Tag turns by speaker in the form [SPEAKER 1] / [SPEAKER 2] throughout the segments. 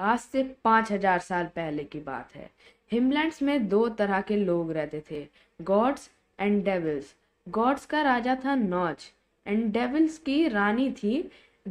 [SPEAKER 1] आज से पाँच हजार साल पहले की बात है हिमलैंड्स में दो तरह के लोग रहते थे गॉड्स एंड डेविल्स गॉड्स का राजा था नॉच एंड डेविल्स की रानी थी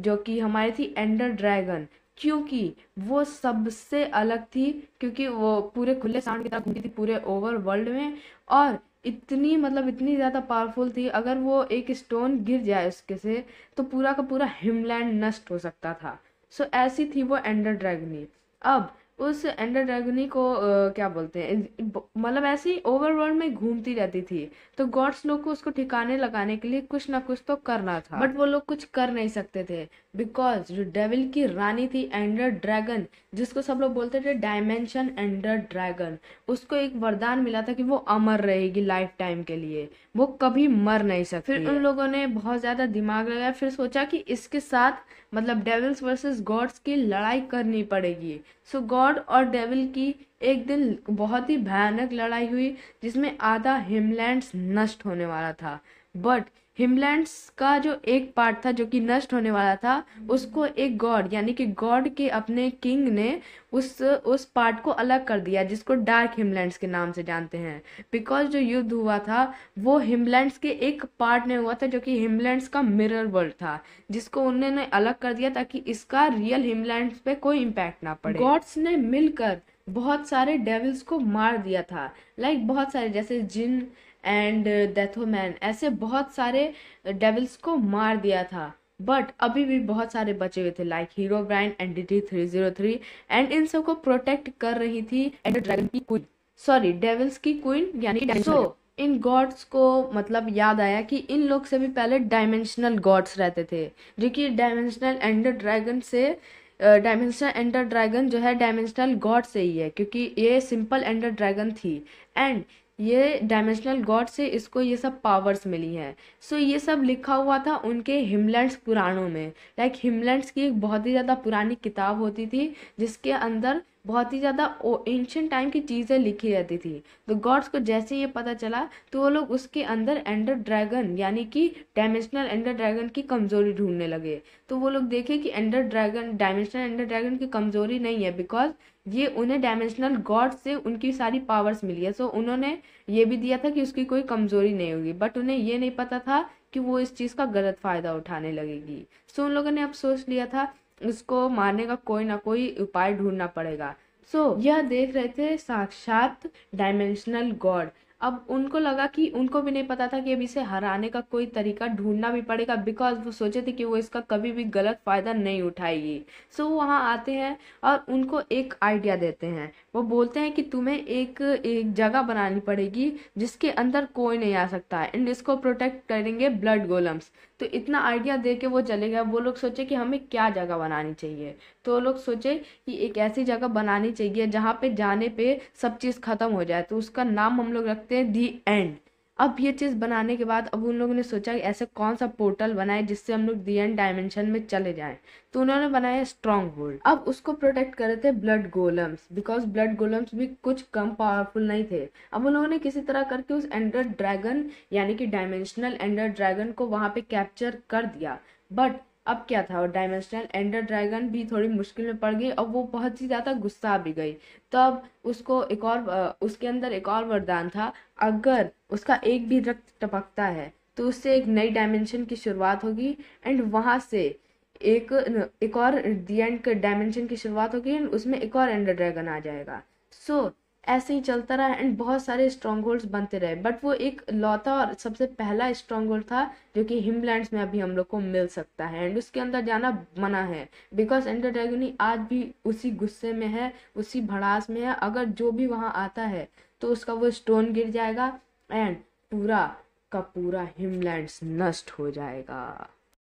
[SPEAKER 1] जो कि हमारी थी एंडर ड्रैगन क्योंकि वो सबसे अलग थी क्योंकि वो पूरे खुले सांड की तरह घूमती थी पूरे ओवर वर्ल्ड में और इतनी मतलब इतनी ज़्यादा पावरफुल थी अगर वो एक स्टोन गिर जाए उसके से तो पूरा का पूरा हिमलैंड नष्ट हो सकता था सो ऐसी थी वो एंडर ड्रैगनी अब उस एंडर ड्रैगनी को आ, क्या बोलते हैं मतलब ऐसे ही ओवरवर्ल्ड में घूमती रहती थी तो गॉड्स लोग को उसको ठिकाने लगाने के लिए कुछ ना कुछ तो करना था बट वो लोग कुछ कर नहीं सकते थे बिकॉज जो डेविल की रानी थी एंडर ड्रैगन जिसको सब लोग बोलते थे डायमेंशन एंडर ड्रैगन उसको एक वरदान मिला था कि वो अमर रहेगी लाइफ टाइम के लिए वो कभी मर नहीं सकती फिर उन लोगों ने बहुत ज़्यादा दिमाग लगाया फिर सोचा कि इसके साथ मतलब डेविल्स वर्सेस गॉड्स की लड़ाई करनी पड़ेगी सो so, गॉड गॉड और डेविल की एक दिन बहुत ही भयानक लड़ाई हुई जिसमें आधा हिमलैंड्स नष्ट होने वाला था बट हिमलैंड्स का जो एक पार्ट था जो कि नष्ट होने वाला था hmm. उसको एक गॉड यानी कि गॉड के अपने किंग ने उस उस पार्ट को अलग कर दिया जिसको डार्क हिमलैंड्स के नाम से जानते हैं बिकॉज जो युद्ध हुआ था वो हिमलैंड्स के एक पार्ट में हुआ था जो कि हिमलैंड्स का मिरर वर्ल्ड था जिसको उन्होंने अलग कर दिया ताकि इसका रियल हिमलैंड्स पे कोई इम्पैक्ट ना पड़े गॉड्स ने मिलकर बहुत सारे डेविल्स को मार दिया था लाइक like बहुत सारे जैसे जिन एंड डेथो मैन ऐसे बहुत सारे डेविल्स uh, को मार दिया था बट अभी भी बहुत सारे बचे हुए थे like hero brand and D T three zero three and इन सबको प्रोटेक्ट कर रही थी एंड ड्रैगन की क्वीन सॉरी डेविल्स की क्वीन यानी सो इन गॉड्स को मतलब याद आया कि इन लोग से भी पहले डायमेंशनल गॉड्स रहते थे जो कि डायमेंशनल एंड ड्रैगन से डायमेंशनल एंडर ड्रैगन जो है डायमेंशनल गॉड से ही है क्योंकि ये सिंपल एंडर ड्रैगन थी एंड ये डायमेंशनल गॉड से इसको ये सब पावर्स मिली है सो so, ये सब लिखा हुआ था उनके हिमलैंड्स पुराणों में लाइक like, हिमलैंड्स की एक बहुत ही ज़्यादा पुरानी किताब होती थी जिसके अंदर बहुत ही ज़्यादा एंशंट टाइम की चीज़ें लिखी रहती थी तो गॉड्स को जैसे ये पता चला तो वो लोग उसके अंदर एंडर ड्रैगन यानी कि डायमेंशनल एंडर ड्रैगन की कमज़ोरी ढूंढने लगे तो वो लोग देखे कि ender dragon dimensional ender dragon की कमज़ोरी नहीं है बिकॉज ये उन्हें डायमेंशनल गॉड से उनकी सारी पावर्स मिली है सो उन्होंने ये भी दिया था कि उसकी कोई कमज़ोरी नहीं होगी बट उन्हें ये नहीं पता था कि वो इस चीज़ का गलत फ़ायदा उठाने लगेगी सो उन लोगों ने अब सोच लिया था उसको मारने का कोई ना कोई उपाय ढूंढना पड़ेगा सो so, यह देख रहे थे साक्षात डायमेंशनल गॉड अब उनको लगा कि उनको भी नहीं पता था कि अब इसे हराने का कोई तरीका ढूंढना भी पड़ेगा बिकॉज वो सोचे थे कि वो इसका कभी भी गलत फ़ायदा नहीं उठाएगी सो so, वो वहाँ आते हैं और उनको एक आइडिया देते हैं वो बोलते हैं कि तुम्हें एक एक जगह बनानी पड़ेगी जिसके अंदर कोई नहीं आ सकता है एंड इसको प्रोटेक्ट करेंगे ब्लड गोलम्स तो इतना आइडिया दे के वो चले गए वो लोग सोचे कि हमें क्या जगह बनानी चाहिए तो वो लोग सोचे कि एक ऐसी जगह बनानी चाहिए जहाँ पे जाने पे सब चीज़ ख़त्म हो जाए तो उसका नाम हम लोग रखते हैं दी एंड अब ये चीज़ बनाने के बाद अब उन लोगों ने सोचा कि ऐसे कौन सा पोर्टल बनाए जिससे हम लोग दी एंड डायमेंशन में चले जाएं तो उन्होंने बनाया स्ट्रॉन्ग होल्ड अब उसको प्रोटेक्ट कर रहे थे blood golems because blood golems भी कुछ कम पावरफुल नहीं थे अब उन लोगों ने किसी तरह करके उस एंडर ड्रैगन यानी कि डायमेंशनल एंडर ड्रैगन को वहाँ पर कैप्चर कर दिया बट अब क्या था और डायमेंशनल एंडर ड्रैगन भी थोड़ी मुश्किल में पड़ गई और वो बहुत ही ज़्यादा गुस्सा भी गई तब उसको एक और उसके अंदर एक और वरदान था अगर उसका एक भी रक्त टपकता है तो उससे एक नई डायमेंशन की शुरुआत होगी एंड वहाँ से एक एक और दी एंड डायमेंशन की शुरुआत होगी एंड उसमें एक और एंडर ड्रैगन आ जाएगा सो so, ऐसे ही चलता रहा एंड बहुत सारे स्ट्रॉन्ग होल्ड्स बनते रहे बट वो एक लौता और सबसे पहला स्ट्रॉन्ग होल्ड था जो कि हिमलैंड्स में अभी हम लोग को मिल सकता है एंड उसके अंदर जाना मना है बिकॉज एंडर ड्रैगनी आज भी उसी गुस्से में है उसी भड़ास में है अगर जो भी वहाँ आता है तो उसका वो स्टोन गिर जाएगा एंड पूरा का पूरा हिमलैंड्स नष्ट हो जाएगा